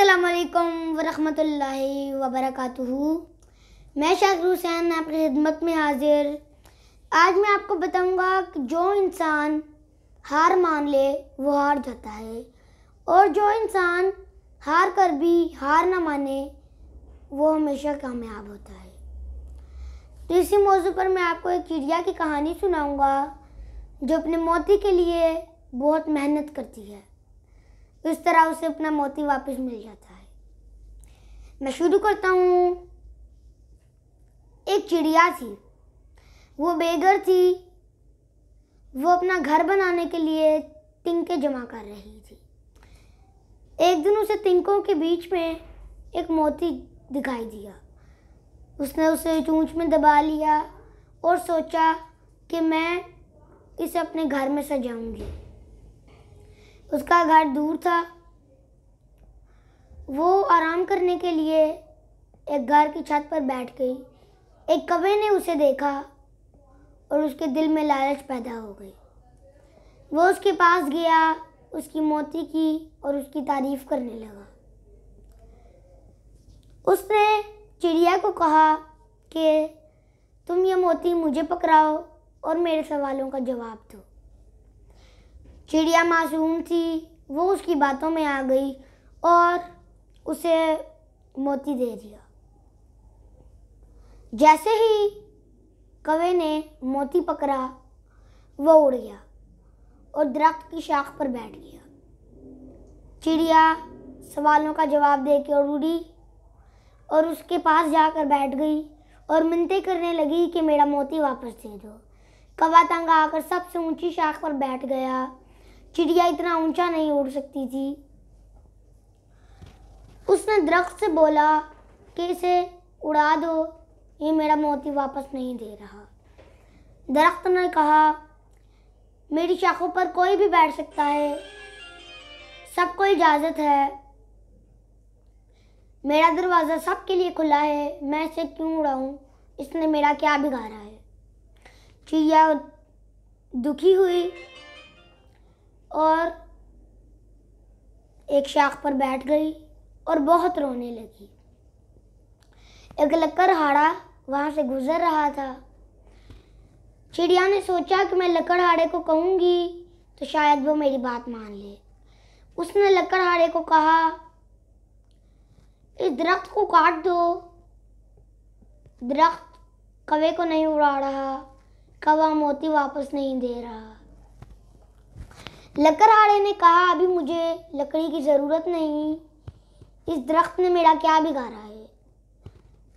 असलकम वरहमल वबरक मैं शाकिर हुसैन आपकी खिदमत में हाजिर आज मैं आपको बताऊंगा कि जो इंसान हार मान ले वो हार जाता है और जो इंसान हार कर भी हार ना माने वो हमेशा कामयाब होता है तो इसी मौजू पर मैं आपको एक चिड़िया की कहानी सुनाऊंगा जो अपने मोती के लिए बहुत मेहनत करती है तो इस तरह उसे अपना मोती वापस मिल जाता है मैं शुरू करता हूँ एक चिड़िया थी वो बेघर थी वो अपना घर बनाने के लिए तिनके जमा कर रही थी एक दिन उसे तिनकों के बीच में एक मोती दिखाई दिया उसने उसे चूँच में दबा लिया और सोचा कि मैं इसे अपने घर में सजाऊंगी उसका घर दूर था वो आराम करने के लिए एक घर की छत पर बैठ गई एक कवे ने उसे देखा और उसके दिल में लालच पैदा हो गई वो उसके पास गया उसकी मोती की और उसकी तारीफ करने लगा उसने चिड़िया को कहा कि तुम ये मोती मुझे पकड़ाओ और मेरे सवालों का जवाब दो चिड़िया मासूम थी वो उसकी बातों में आ गई और उसे मोती दे दिया जैसे ही कवे ने मोती पकड़ा वो उड़ गया और दरख्त की शाख पर बैठ गया चिड़िया सवालों का जवाब दे के और उड़ी और उसके पास जाकर बैठ गई और मिनते करने लगी कि मेरा मोती वापस दे दो कवा तंग आकर सबसे ऊंची शाख पर बैठ गया चिड़िया इतना ऊंचा नहीं उड़ सकती थी उसने दरख्त से बोला कि इसे उड़ा दो ये मेरा मोती वापस नहीं दे रहा दरख्त ने कहा मेरी शाखों पर कोई भी बैठ सकता है सबको इजाज़त है मेरा दरवाज़ा सबके लिए खुला है मैं इसे क्यों उड़ाऊँ इसने मेरा क्या बिगाड़ा है चिड़िया दुखी हुई और एक शाख पर बैठ गई और बहुत रोने लगी एक लकड़हाड़ा वहाँ से गुजर रहा था चिड़िया ने सोचा कि मैं लकड़हाड़े को कहूँगी तो शायद वो मेरी बात मान ले उसने लकड़हाड़े को कहा इस दरख्त को काट दो दरख्त कवे को नहीं उड़ा रहा कवा मोती वापस नहीं दे रहा लकड़हारे ने कहा अभी मुझे लकड़ी की ज़रूरत नहीं इस दरख्त ने मेरा क्या बिगाड़ा है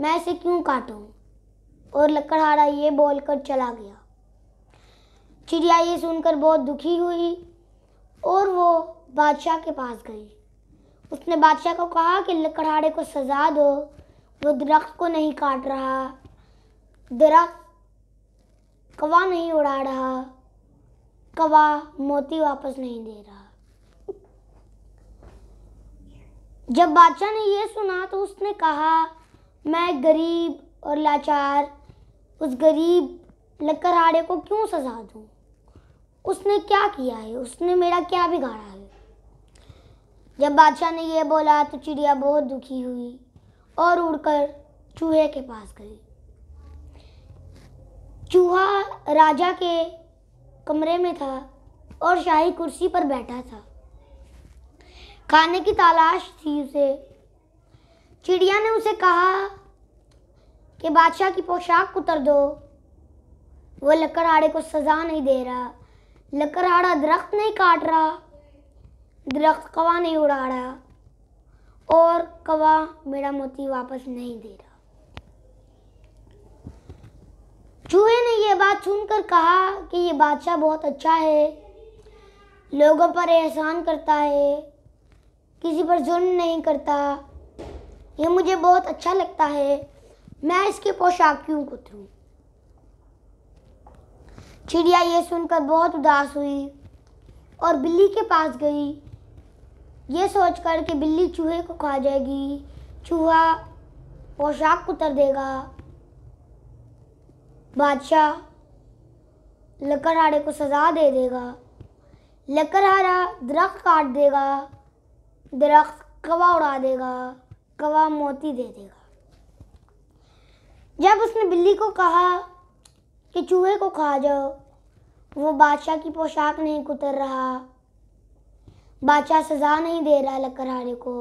मैं इसे क्यों काटूं और लकड़हारा ये बोल कर चला गया चिड़िया ये सुनकर बहुत दुखी हुई और वो बादशाह के पास गई उसने बादशाह को कहा कि लकड़हारे को सज़ा दो वो दरख्त को नहीं काट रहा दरख्त कवा नहीं उड़ा रहा कवा मोती वापस नहीं दे रहा जब बादशाह ने यह सुना तो उसने कहा मैं गरीब और लाचार उस गरीब लकड़हाड़े को क्यों सजा दूं? उसने क्या किया है उसने मेरा क्या बिगाड़ा है जब बादशाह ने यह बोला तो चिड़िया बहुत दुखी हुई और उड़कर चूहे के पास गई चूहा राजा के कमरे में था और शाही कुर्सी पर बैठा था खाने की तलाश थी उसे चिड़िया ने उसे कहा कि बादशाह की पोशाक उतर दो वह लकड़हाड़े को सजा नहीं दे रहा लकड़हाड़ा दरख्त नहीं काट रहा दरख्त कवा नहीं उड़ा रहा और कवा मेरा मोती वापस नहीं दे रहा चूहे ने यह बात सुन सुनकर कहा कि ये बादशाह बहुत अच्छा है लोगों पर एहसान करता है किसी पर जुल्म नहीं करता ये मुझे बहुत अच्छा लगता है मैं इसकी पोशाक क्यों थूँ चिड़िया ये सुनकर बहुत उदास हुई और बिल्ली के पास गई ये सोचकर कि बिल्ली चूहे को खा जाएगी चूहा पोशाक उतर देगा बादशाह लकड़हारे को सज़ा दे देगा लकड़हारा दरख्त काट देगा दरख्त कवा उड़ा देगा कवा मोती दे देगा जब उसने बिल्ली को कहा कि चूहे को खा जाओ वो बादशाह की पोशाक नहीं कुतर रहा बादशाह सज़ा नहीं दे रहा लकड़हारे को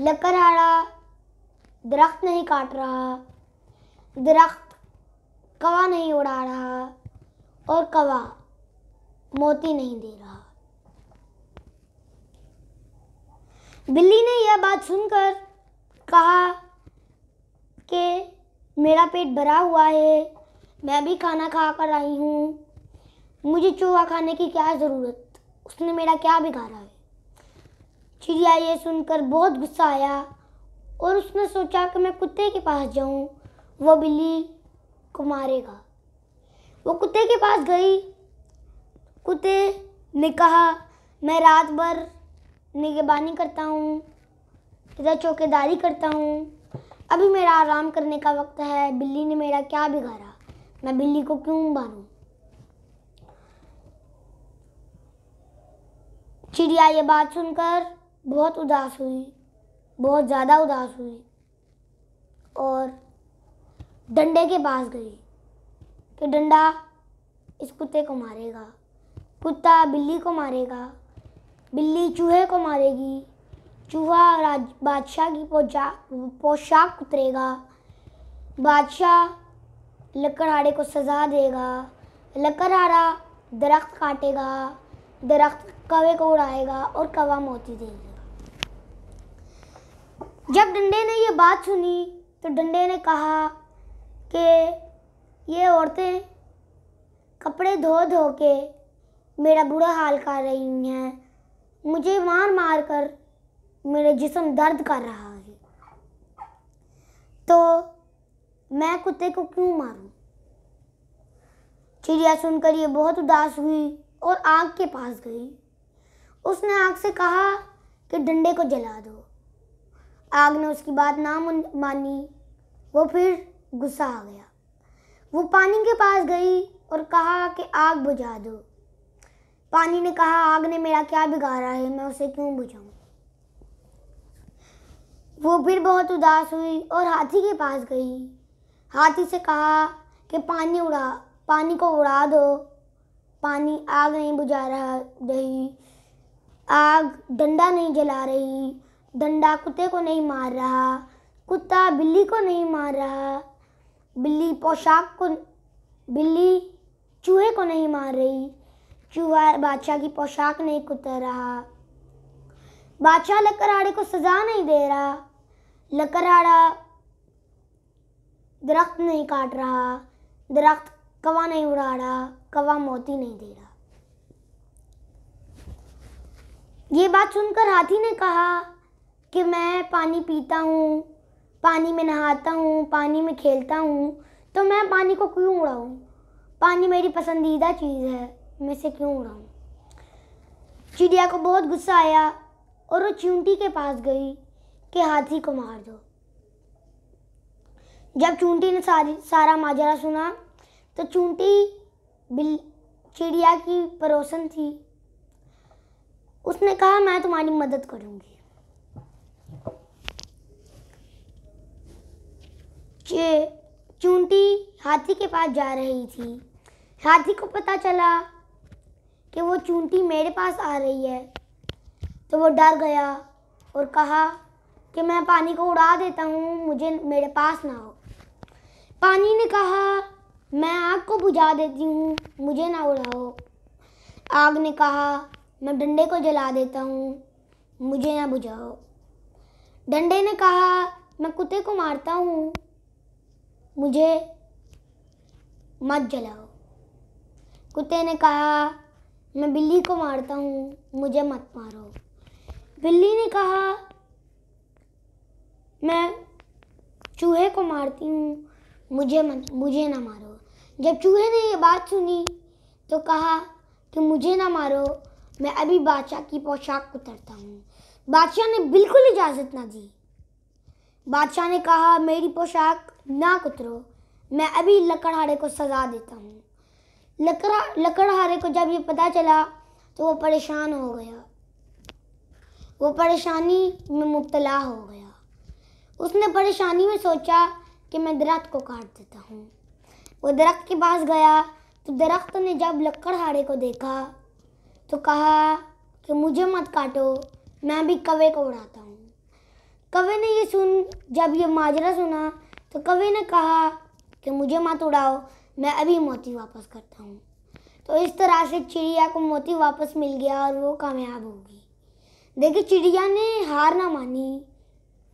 लकड़हारा दरख्त नहीं काट रहा दरख्त कवा नहीं उड़ा रहा और कवा मोती नहीं दे रहा बिल्ली ने यह बात सुनकर कहा कि मेरा पेट भरा हुआ है मैं भी खाना खा कर आई हूँ मुझे चूहा खाने की क्या ज़रूरत उसने मेरा क्या बिगाड़ा है चिड़िया ये सुनकर बहुत गुस्सा आया और उसने सोचा कि मैं कुत्ते के पास जाऊँ वो बिल्ली को मारेगा वो कुत्ते के पास गई कुत्ते ने कहा मैं रात भर निगेबानी करता हूँ इधर चौकीदारी करता हूँ अभी मेरा आराम करने का वक्त है बिल्ली ने मेरा क्या बिगाड़ा मैं बिल्ली को क्यों मारूँ चिड़िया ये बात सुनकर बहुत उदास हुई बहुत ज़्यादा उदास हुई और डंडे के पास गई कि तो डंडा इस कुत्ते को मारेगा कुत्ता बिल्ली को मारेगा बिल्ली चूहे को मारेगी चूहा राज बादशाह की पोशाक उतरेगा बादशाह लकड़हारे को सजा देगा लकड़हारा दरख्त काटेगा दरख्त कवे को उड़ाएगा और कवा मोती देगा जब डंडे ने ये बात सुनी तो डंडे ने कहा कि ये औरतें कपड़े धो धो के मेरा बुरा हाल कर रही हैं मुझे मार मार कर मेरे जिसम दर्द कर रहा है तो मैं कुत्ते को क्यों मारूं? चिड़िया सुनकर ये बहुत उदास हुई और आग के पास गई उसने आग से कहा कि डंडे को जला दो आग ने उसकी बात ना मानी वो फिर गुस्सा आ गया वो पानी के पास गई और कहा कि आग बुझा दो पानी ने कहा आग ने मेरा क्या बिगाड़ा है मैं उसे क्यों बुझाऊं वो फिर बहुत उदास हुई और हाथी के पास गई हाथी से कहा कि पानी उड़ा पानी को उड़ा दो पानी आग नहीं बुझा रहा रही आग डंडा नहीं जला रही डंडा कुत्ते को नहीं मार रहा कुत्ता बिल्ली को नहीं मार रहा बिल्ली पोशाक को बिल्ली चूहे को नहीं मार रही चूहा बादशाह की पोशाक नहीं कुतर रहा बादशाह लकराड़े को सजा नहीं दे रहा लकराड़ा दरख्त नहीं काट रहा दरख्त कवा नहीं उड़ा रहा कवा मोती नहीं दे रहा ये बात सुनकर हाथी ने कहा कि मैं पानी पीता हूँ पानी में नहाता हूँ पानी में खेलता हूँ तो मैं पानी को क्यों उड़ाऊँ पानी मेरी पसंदीदा चीज़ है मैं इसे क्यों उड़ाऊँ चिड़िया को बहुत गुस्सा आया और वो चूंटी के पास गई कि हाथी को मार दो जब चूंटी ने सारी सारा माजरा सुना तो चूंटी बिल चिड़िया की पड़ोसन थी उसने कहा मैं तुम्हारी मदद करूँगी चूंटी हाथी के पास जा रही थी हाथी को पता चला कि वो चूंटी मेरे पास आ रही है तो वो डर गया और कहा कि मैं पानी को उड़ा देता हूँ मुझे मेरे पास ना हो पानी ने कहा मैं आग को बुझा देती हूँ मुझे ना उड़ाओ आग ने कहा मैं डंडे को जला देता हूँ मुझे ना बुझाओ डंडे ने कहा मैं कुत्ते को मारता हूँ मुझे मत जलाओ कुत्ते ने कहा मैं बिल्ली को मारता हूँ मुझे मत मारो बिल्ली ने कहा मैं चूहे को मारती हूँ मुझे मत मुझे ना मारो जब चूहे ने ये बात सुनी तो कहा कि मुझे ना मारो मैं अभी बादशाह की पोशाक उतरता हूँ बादशाह ने बिल्कुल इजाज़त ना दी बादशाह ने कहा मेरी पोशाक ना कुतरो मैं अभी लकड़हारे को सजा देता हूँ लकड़ा लकड़हारे को जब ये पता चला तो वो परेशान हो गया वो परेशानी में मुबतला हो गया उसने परेशानी में सोचा कि मैं दरख्त को काट देता हूँ वो दरख्त के पास गया तो दरख्त ने जब लकड़हारे को देखा तो कहा कि मुझे मत काटो मैं भी कवे को उड़ाता हूँ कवे ने ये सुन जब ये माजरा सुना तो कवि ने कहा कि मुझे मत उड़ाओ मैं अभी मोती वापस करता हूँ तो इस तरह से चिड़िया को मोती वापस मिल गया और वो कामयाब होगी देखिए चिड़िया ने हार ना मानी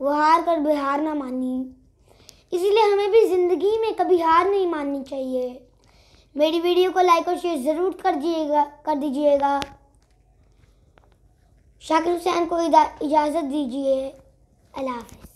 वो हार कर हार ना मानी इसीलिए हमें भी ज़िंदगी में कभी हार नहीं माननी चाहिए मेरी वीडियो को लाइक और शेयर ज़रूर कर दिएगा कर दीजिएगा शाकिर हुसैन को इजाज़त दीजिए अल्लाह हाफिज़